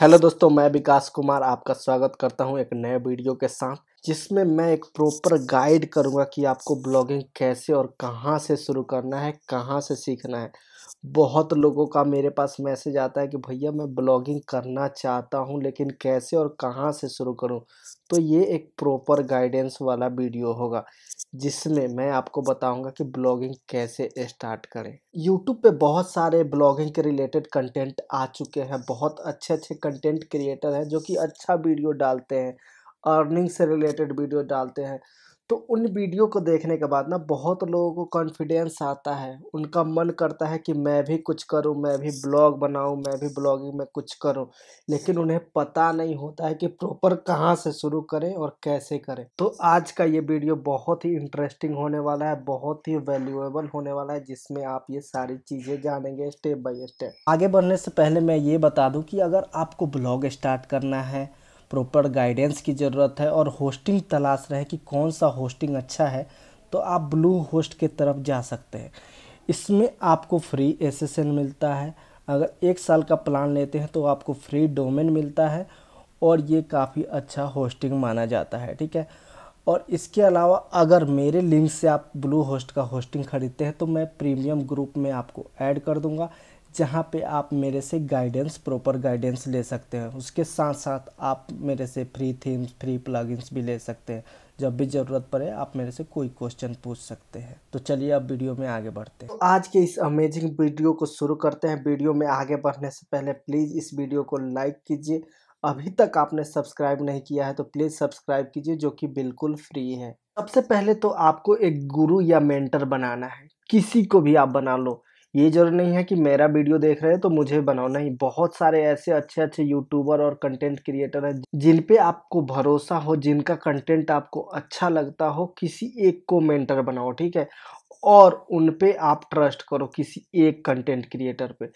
hello दोस्तों मैं विकास कुमार आपका स्वागत करता हूं एक नए वीडियो के साथ जिसमें मैं एक प्रॉपर गाइड करूंगा कि आपको ब्लॉगिंग कैसे और कहां से शुरू करना है कहां से सीखना है बहुत लोगों का मेरे पास मैसेज आता है कि भैया मैं ब्लॉगिंग करना चाहता हूँ लेकिन कैसे और कहाँ से शुरू करूँ तो ये एक प्रॉपर गाइडेंस वाला वीडियो होगा जिसमें मैं आपको बताऊंगा कि ब्लॉगिंग कैसे स्टार्ट करें यूट्यूब पे बहुत सारे ब्लॉगिंग के रिलेटेड कंटेंट आ चुके हैं बहुत अच्छे अच्छे कंटेंट क्रिएटर हैं जो कि अच्छा वीडियो डालते हैं अर्निंग से रिलेटेड वीडियो डालते हैं तो उन वीडियो को देखने के बाद ना बहुत लोगों को कॉन्फिडेंस आता है उनका मन करता है कि मैं भी कुछ करूं मैं भी ब्लॉग बनाऊं मैं भी ब्लॉगिंग में कुछ करूं लेकिन उन्हें पता नहीं होता है कि प्रॉपर कहां से शुरू करें और कैसे करें तो आज का ये वीडियो बहुत ही इंटरेस्टिंग होने वाला है बहुत ही वैल्यूएबल होने वाला है जिसमें आप ये सारी चीज़ें जानेंगे स्टेप बाई स्टेप आगे बढ़ने से पहले मैं ये बता दूँ कि अगर आपको ब्लॉग स्टार्ट करना है प्रॉपर गाइडेंस की ज़रूरत है और होस्टिंग तलाश रहे कि कौन सा होस्टिंग अच्छा है तो आप ब्लू होस्ट के तरफ जा सकते हैं इसमें आपको फ्री एस मिलता है अगर एक साल का प्लान लेते हैं तो आपको फ्री डोमेन मिलता है और ये काफ़ी अच्छा होस्टिंग माना जाता है ठीक है और इसके अलावा अगर मेरे लिंक से आप ब्लू होस्ट का होस्टिंग ख़रीदते हैं तो मैं प्रीमियम ग्रुप में आपको ऐड कर दूंगा जहाँ पे आप मेरे से गाइडेंस प्रॉपर गाइडेंस ले सकते हैं उसके साथ साथ आप मेरे से फ्री थीम्स फ्री प्लगइन्स भी ले सकते हैं जब भी ज़रूरत पड़े आप मेरे से कोई क्वेश्चन पूछ सकते हैं तो चलिए आप वीडियो में आगे बढ़ते हैं तो आज के इस अमेजिंग वीडियो को शुरू करते हैं वीडियो में आगे बढ़ने से पहले प्लीज़ इस वीडियो को लाइक कीजिए अभी तक आपने सब्सक्राइब नहीं किया है तो प्लीज़ सब्सक्राइब कीजिए जो कि बिल्कुल फ्री है सबसे पहले तो आपको एक गुरु या मेंटर बनाना है किसी को भी आप बना लो ये जरूर नहीं है कि मेरा वीडियो देख रहे हैं तो मुझे बनाओ नहीं बहुत सारे ऐसे अच्छे अच्छे यूट्यूबर और कंटेंट क्रिएटर हैं जिन पे आपको भरोसा हो जिनका कंटेंट आपको अच्छा लगता हो किसी एक को मेंटर बनाओ ठीक है और उन पे आप ट्रस्ट करो किसी एक कंटेंट क्रिएटर पे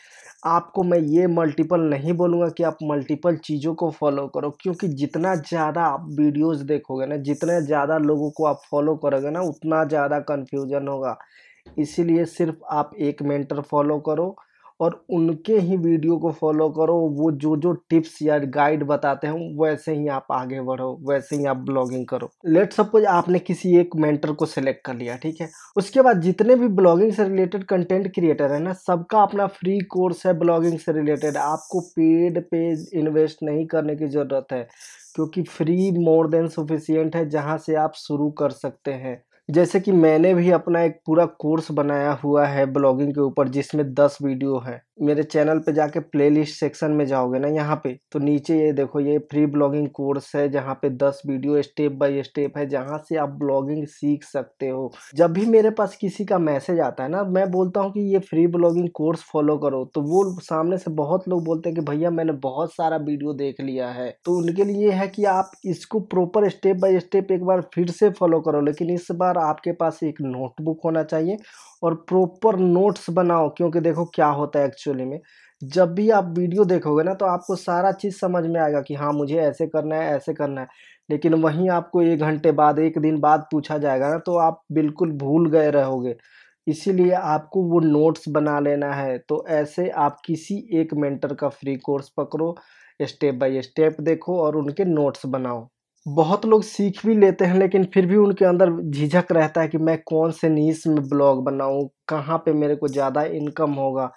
आपको मैं ये मल्टीपल नहीं बोलूँगा कि आप मल्टीपल चीज़ों को फॉलो करो क्योंकि जितना ज़्यादा आप वीडियोस देखोगे ना जितने ज़्यादा लोगों को आप फॉलो करोगे ना उतना ज़्यादा कन्फ्यूजन होगा इसीलिए सिर्फ आप एक मेंटर फॉलो करो और उनके ही वीडियो को फॉलो करो वो जो जो टिप्स या गाइड बताते हैं वैसे ही आप आगे बढ़ो वैसे ही आप ब्लॉगिंग करो लेट सपोज आपने किसी एक मेंटर को सिलेक्ट कर लिया ठीक है उसके बाद जितने भी ब्लॉगिंग से रिलेटेड कंटेंट क्रिएटर है ना सबका अपना फ्री कोर्स है ब्लॉगिंग से रिलेटेड आपको पेड पे इन्वेस्ट नहीं करने की ज़रूरत है क्योंकि फ्री मोर देन सफिशियंट है जहाँ से आप शुरू कर सकते हैं जैसे कि मैंने भी अपना एक पूरा कोर्स बनाया हुआ है ब्लॉगिंग के ऊपर जिसमें दस वीडियो हैं मेरे चैनल पे जाके प्लेलिस्ट सेक्शन में जाओगे ना यहाँ पे तो नीचे ये देखो ये फ्री ब्लॉगिंग कोर्स है जहाँ पे दस वीडियो स्टेप बाय स्टेप है जहाँ से आप ब्लॉगिंग सीख सकते हो जब भी मेरे पास किसी का मैसेज आता है ना मैं बोलता हूँ कि ये फ्री ब्लॉगिंग कोर्स फॉलो करो तो वो सामने से बहुत लोग बोलते हैं कि भैया मैंने बहुत सारा वीडियो देख लिया है तो उनके लिए है कि आप इसको प्रॉपर स्टेप बाय स्टेप एक बार फिर से फॉलो करो लेकिन इस बार आपके पास एक नोटबुक होना चाहिए और प्रॉपर नोट्स बनाओ क्योंकि देखो क्या होता है एक्चुअली में जब भी आप वीडियो देखोगे ना तो आपको सारा चीज़ समझ में आएगा कि हाँ मुझे ऐसे करना है ऐसे करना है लेकिन वहीं आपको एक घंटे बाद एक दिन बाद पूछा जाएगा ना तो आप बिल्कुल भूल गए रहोगे इसीलिए आपको वो नोट्स बना लेना है तो ऐसे आप किसी एक मेंटर का फ्री कोर्स पकड़ो स्टेप बाय स्टेप देखो और उनके नोट्स बनाओ बहुत लोग सीख भी लेते हैं लेकिन फिर भी उनके अंदर झिझक रहता है कि मैं कौन से नीस में ब्लॉग बनाऊं कहाँ पे मेरे को ज़्यादा इनकम होगा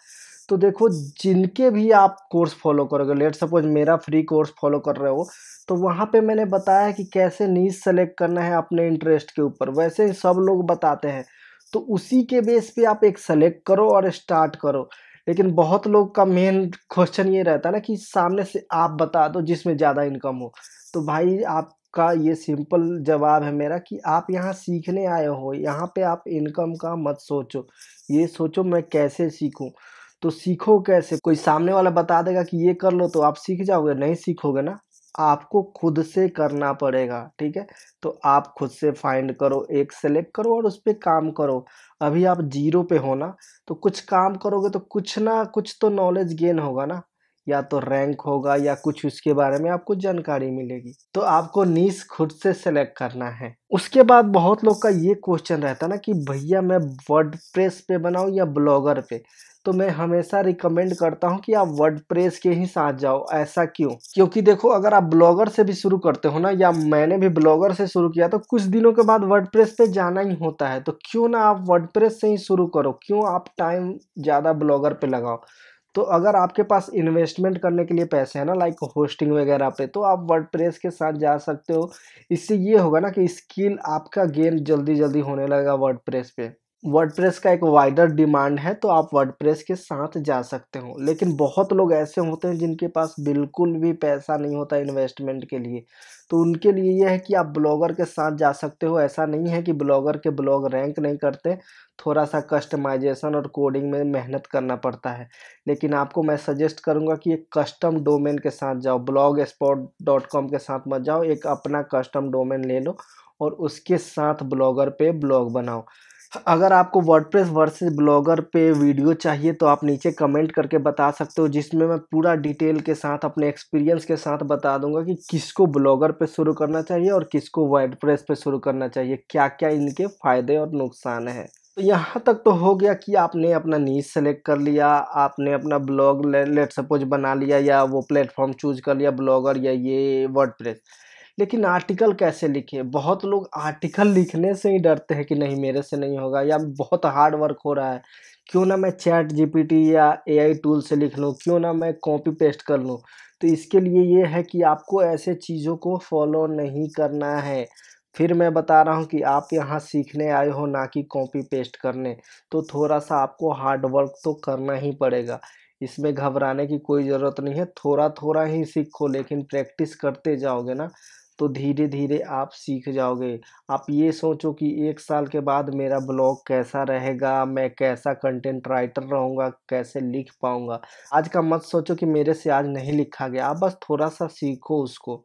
तो देखो जिनके भी आप कोर्स फॉलो करोगे लेट सपोज मेरा फ्री कोर्स फॉलो कर रहे हो तो वहाँ पे मैंने बताया कि कैसे नीच सेलेक्ट करना है अपने इंटरेस्ट के ऊपर वैसे ही सब लोग बताते हैं तो उसी के बेस पे आप एक सेलेक्ट करो और स्टार्ट करो लेकिन बहुत लोग का मेन क्वेश्चन ये रहता है ना कि सामने से आप बता दो जिसमें ज़्यादा इनकम हो तो भाई आप का ये सिंपल जवाब है मेरा कि आप यहाँ सीखने आए हो यहाँ पे आप इनकम का मत सोचो ये सोचो मैं कैसे सीखूँ तो सीखो कैसे कोई सामने वाला बता देगा कि ये कर लो तो आप सीख जाओगे नहीं सीखोगे ना आपको खुद से करना पड़ेगा ठीक है तो आप खुद से फाइंड करो एक सेलेक्ट करो और उस पर काम करो अभी आप जीरो पे हो ना तो कुछ काम करोगे तो कुछ ना कुछ तो नॉलेज गेन होगा ना या तो रैंक होगा या कुछ उसके बारे में आपको जानकारी मिलेगी तो आपको नीस खुद से सेलेक्ट करना है उसके बाद बहुत लोग का ये क्वेश्चन रहता है ना कि भैया मैं वर्ड पे बनाऊँ या ब्लॉगर पे तो मैं हमेशा रिकमेंड करता हूँ कि आप वर्ड प्रेस के ही साथ जाओ ऐसा क्यों क्योंकि देखो अगर आप ब्लॉगर से भी शुरू करते हो ना या मैंने भी ब्लॉगर से शुरू किया तो कुछ दिनों के बाद वर्ड प्रेस पे जाना ही होता है तो क्यों ना आप वर्ड प्रेस से ही शुरू करो क्यों आप टाइम ज़्यादा ब्लॉगर पे लगाओ तो अगर आपके पास इन्वेस्टमेंट करने के लिए पैसे हैं ना लाइक होस्टिंग वगैरह पे तो आप वर्ड के साथ जा सकते हो इससे ये होगा ना कि स्किल आपका गेन जल्दी जल्दी होने लगेगा वर्ड पे वर्डप्रेस का एक वाइडर डिमांड है तो आप वर्डप्रेस के साथ जा सकते हो लेकिन बहुत लोग ऐसे होते हैं जिनके पास बिल्कुल भी पैसा नहीं होता इन्वेस्टमेंट के लिए तो उनके लिए यह है कि आप ब्लॉगर के साथ जा सकते हो ऐसा नहीं है कि ब्लॉगर के ब्लॉग रैंक नहीं करते थोड़ा सा कस्टमाइजेशन और कोडिंग में मेहनत करना पड़ता है लेकिन आपको मैं सजेस्ट करूंगा कि एक कस्टम डोमेन के साथ जाओ ब्लॉग स्पॉट के साथ मत जाओ एक अपना कस्टम डोमेन ले लो और उसके साथ ब्लॉगर पे ब्लॉग बनाओ अगर आपको वर्डप्रेस वर्सेस ब्लॉगर पे वीडियो चाहिए तो आप नीचे कमेंट करके बता सकते हो जिसमें मैं पूरा डिटेल के साथ अपने एक्सपीरियंस के साथ बता दूंगा कि किसको ब्लॉगर पे शुरू करना चाहिए और किसको वर्डप्रेस पे शुरू करना चाहिए क्या क्या इनके फ़ायदे और नुकसान हैं तो यहाँ तक तो हो गया कि आपने अपना नीच सेलेक्ट कर लिया आपने अपना ब्लॉग लेट सपोज बना लिया या वो प्लेटफॉर्म चूज कर लिया ब्लॉगर या ये वर्ड लेकिन आर्टिकल कैसे लिखे बहुत लोग आर्टिकल लिखने से ही डरते हैं कि नहीं मेरे से नहीं होगा या बहुत हार्ड वर्क हो रहा है क्यों ना मैं चैट जीपीटी या एआई टूल से लिख लूँ क्यों ना मैं कॉपी पेस्ट कर लूँ तो इसके लिए ये है कि आपको ऐसे चीज़ों को फॉलो नहीं करना है फिर मैं बता रहा हूँ कि आप यहाँ सीखने आए हो ना कि कॉपी पेस्ट करने तो थोड़ा सा आपको हार्ड वर्क तो करना ही पड़ेगा इसमें घबराने की कोई ज़रूरत नहीं है थोड़ा थोड़ा ही सीखो लेकिन प्रैक्टिस करते जाओगे ना तो धीरे धीरे आप सीख जाओगे आप ये सोचो कि एक साल के बाद मेरा ब्लॉग कैसा रहेगा मैं कैसा कंटेंट राइटर रहूँगा कैसे लिख पाऊँगा आज का मत सोचो कि मेरे से आज नहीं लिखा गया आप बस थोड़ा सा सीखो उसको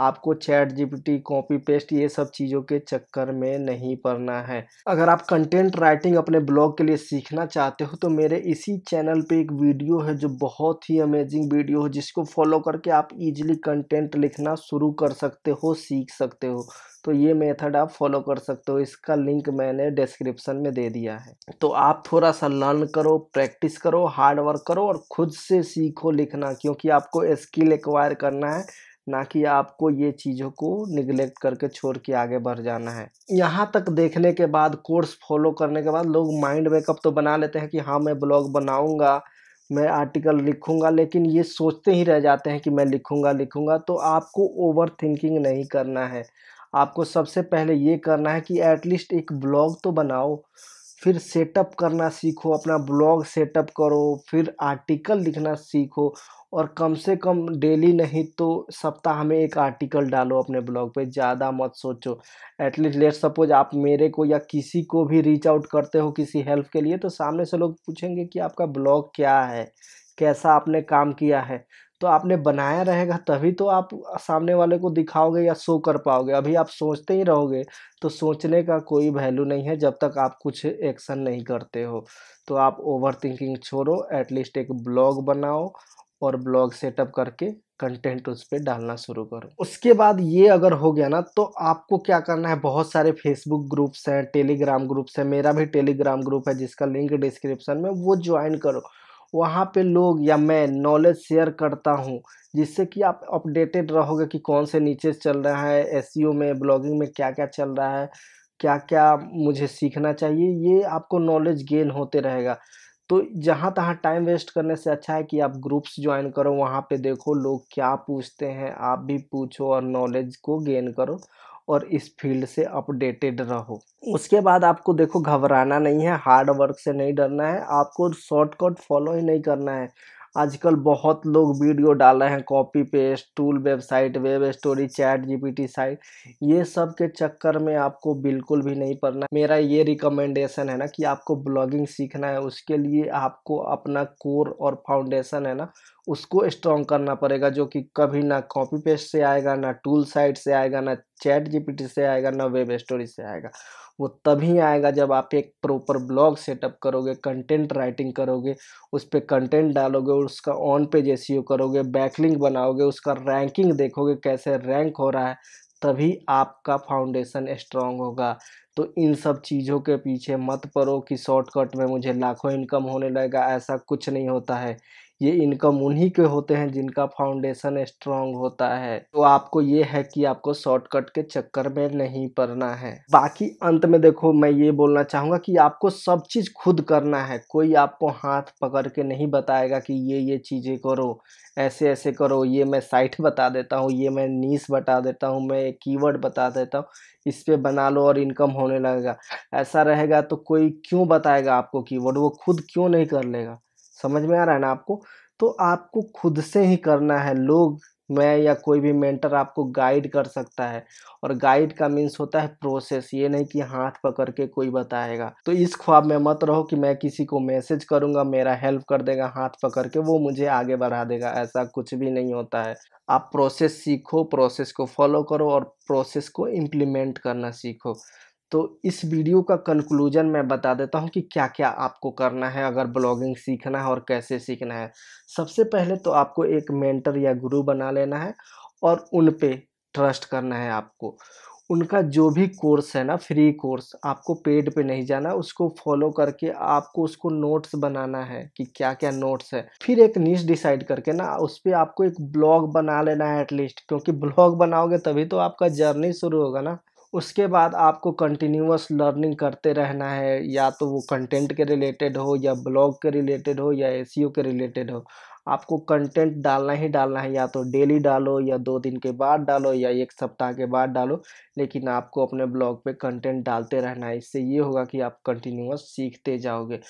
आपको चैट जीपीटी कॉपी पेस्ट ये सब चीज़ों के चक्कर में नहीं पड़ना है अगर आप कंटेंट राइटिंग अपने ब्लॉग के लिए सीखना चाहते हो तो मेरे इसी चैनल पे एक वीडियो है जो बहुत ही अमेजिंग वीडियो है जिसको फॉलो करके आप इजीली कंटेंट लिखना शुरू कर सकते हो सीख सकते हो तो ये मेथड आप फॉलो कर सकते हो इसका लिंक मैंने डिस्क्रिप्शन में दे दिया है तो आप थोड़ा सा लर्न करो प्रैक्टिस करो हार्ड वर्क करो और खुद से सीखो लिखना क्योंकि आपको स्किल एक्वायर करना है ना कि आपको ये चीज़ों को निगलेक्ट करके छोड़ के आगे बढ़ जाना है यहाँ तक देखने के बाद कोर्स फॉलो करने के बाद लोग माइंड मेकअप तो बना लेते हैं कि हाँ मैं ब्लॉग बनाऊँगा मैं आर्टिकल लिखूँगा लेकिन ये सोचते ही रह जाते हैं कि मैं लिखूँगा लिखूँगा तो आपको ओवर थिंकिंग नहीं करना है आपको सबसे पहले ये करना है कि एटलीस्ट एक ब्लॉग तो बनाओ फिर सेटअप करना सीखो अपना ब्लॉग सेटअप करो फिर आर्टिकल लिखना सीखो और कम से कम डेली नहीं तो सप्ताह में एक आर्टिकल डालो अपने ब्लॉग पे ज़्यादा मत सोचो एटलीस्ट लेट सपोज आप मेरे को या किसी को भी रीच आउट करते हो किसी हेल्प के लिए तो सामने से लोग पूछेंगे कि आपका ब्लॉग क्या है कैसा आपने काम किया है तो आपने बनाया रहेगा तभी तो आप सामने वाले को दिखाओगे या शो कर पाओगे अभी आप सोचते ही रहोगे तो सोचने का कोई वैल्यू नहीं है जब तक आप कुछ एक्शन नहीं करते हो तो आप ओवर थिंकिंग छोड़ो एटलीस्ट एक ब्लॉग बनाओ और ब्लॉग सेटअप करके कंटेंट उस पर डालना शुरू करो उसके बाद ये अगर हो गया ना तो आपको क्या करना है बहुत सारे फेसबुक ग्रुप्स हैं टेलीग्राम ग्रुप्स हैं मेरा भी टेलीग्राम ग्रुप है जिसका लिंक डिस्क्रिप्शन में वो ज्वाइन करो वहाँ पे लोग या मैं नॉलेज शेयर करता हूँ जिससे कि आप अपडेटेड रहोगे कि कौन से नीचे चल रहा है एस e में ब्लॉगिंग में क्या क्या चल रहा है क्या क्या मुझे सीखना चाहिए ये आपको नॉलेज गेन होते रहेगा तो जहाँ तहाँ टाइम वेस्ट करने से अच्छा है कि आप ग्रुप्स ज्वाइन करो वहाँ पे देखो लोग क्या पूछते हैं आप भी पूछो और नॉलेज को गेन करो और इस फील्ड से अपडेटेड रहो उसके बाद आपको देखो घबराना नहीं है हार्ड वर्क से नहीं डरना है आपको शॉर्टकट फॉलो ही नहीं करना है आजकल बहुत लोग वीडियो डाल रहे हैं copy paste tool website web story ChatGPT site ये सब के चक्कर में आपको बिल्कुल भी नहीं पड़ना मेरा ये रिकमेंडेशन है ना कि आपको ब्लॉगिंग सीखना है उसके लिए आपको अपना कोर और फाउंडेशन है ना उसको स्ट्रॉन्ग करना पड़ेगा जो कि कभी ना कॉपी पेस्ट से आएगा ना टूल साइट से आएगा ना चैट जीपीटी से आएगा ना वेब स्टोरी से आएगा वो तभी आएगा जब आप एक प्रॉपर ब्लॉग सेटअप करोगे कंटेंट राइटिंग करोगे उस पर कंटेंट डालोगे उसका ऑन पेज एस करोगे बैकलिंग बनाओगे उसका रैंकिंग देखोगे कैसे रैंक हो रहा है तभी आपका फाउंडेशन स्ट्रांग होगा तो इन सब चीज़ों के पीछे मत पड़ो कि शॉर्टकट में मुझे लाखों इनकम होने लगेगा ऐसा कुछ नहीं होता है ये इनकम उन्हीं के होते हैं जिनका फाउंडेशन स्ट्रांग होता है तो आपको ये है कि आपको शॉर्टकट के चक्कर में नहीं पड़ना है बाकी अंत में देखो मैं ये बोलना चाहूँगा कि आपको सब चीज़ खुद करना है कोई आपको हाथ पकड़ के नहीं बताएगा कि ये ये चीज़ें करो ऐसे ऐसे करो ये मैं साइट बता देता हूँ ये मैं नीस बता देता हूँ मैं कीवर्ड बता देता हूँ इस पर बना लो और इनकम होने लगेगा ऐसा रहेगा तो कोई क्यों बताएगा आपको कीवर्ड वो खुद क्यों नहीं कर लेगा समझ में आ रहा है ना आपको तो आपको खुद से ही करना है लोग मैं या कोई भी मेंटर आपको गाइड कर सकता है और गाइड का मीन्स होता है प्रोसेस ये नहीं कि हाथ पकड़ के कोई बताएगा तो इस ख्वाब में मत रहो कि मैं किसी को मैसेज करूंगा मेरा हेल्प कर देगा हाथ पकड़ के वो मुझे आगे बढ़ा देगा ऐसा कुछ भी नहीं होता है आप प्रोसेस सीखो प्रोसेस को फॉलो करो और प्रोसेस को इम्प्लीमेंट करना सीखो तो इस वीडियो का कंक्लूजन मैं बता देता हूँ कि क्या क्या आपको करना है अगर ब्लॉगिंग सीखना है और कैसे सीखना है सबसे पहले तो आपको एक मेंटर या गुरु बना लेना है और उन पे ट्रस्ट करना है आपको उनका जो भी कोर्स है ना फ्री कोर्स आपको पेड पे नहीं जाना उसको फॉलो करके आपको उसको नोट्स बनाना है कि क्या क्या नोट्स है फिर एक नीच डिसाइड करके ना उस पर आपको एक ब्लॉग बना लेना है एटलीस्ट क्योंकि ब्लॉग बनाओगे तभी तो आपका जर्नी शुरू होगा ना उसके बाद आपको कंटिन्यूस लर्निंग करते रहना है या तो वो कंटेंट के रिलेटेड हो या ब्लॉग के रिलेटेड हो या ए e के रिलेटेड हो आपको कंटेंट डालना ही डालना है या तो डेली डालो या दो दिन के बाद डालो या एक सप्ताह के बाद डालो लेकिन आपको अपने ब्लॉग पे कंटेंट डालते रहना है इससे ये होगा कि आप कंटिन्यूस सीखते जाओगे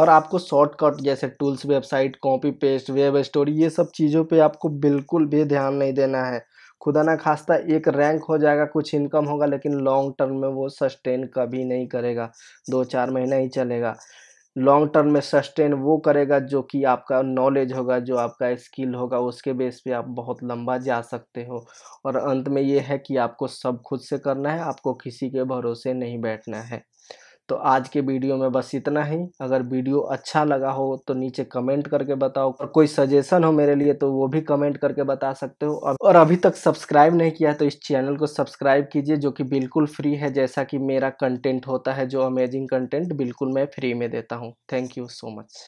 और आपको शॉर्टकट जैसे tools website copy paste web story ये सब चीज़ों पे आपको बिल्कुल भी ध्यान नहीं देना है खुदा ना खास्ता एक रैंक हो जाएगा कुछ इनकम होगा लेकिन लॉन्ग टर्म में वो सस्टेन कभी नहीं करेगा दो चार महीना ही चलेगा लॉन्ग टर्म में सस्टेन वो करेगा जो कि आपका नॉलेज होगा जो आपका स्किल होगा उसके बेस पे आप बहुत लंबा जा सकते हो और अंत में ये है कि आपको सब खुद से करना है आपको किसी के भरोसे नहीं बैठना है तो आज के वीडियो में बस इतना ही अगर वीडियो अच्छा लगा हो तो नीचे कमेंट करके बताओ और कोई सजेशन हो मेरे लिए तो वो भी कमेंट करके बता सकते हो और अभी तक सब्सक्राइब नहीं किया तो इस चैनल को सब्सक्राइब कीजिए जो कि बिल्कुल फ्री है जैसा कि मेरा कंटेंट होता है जो अमेजिंग कंटेंट बिल्कुल मैं फ्री में देता हूँ थैंक यू सो मच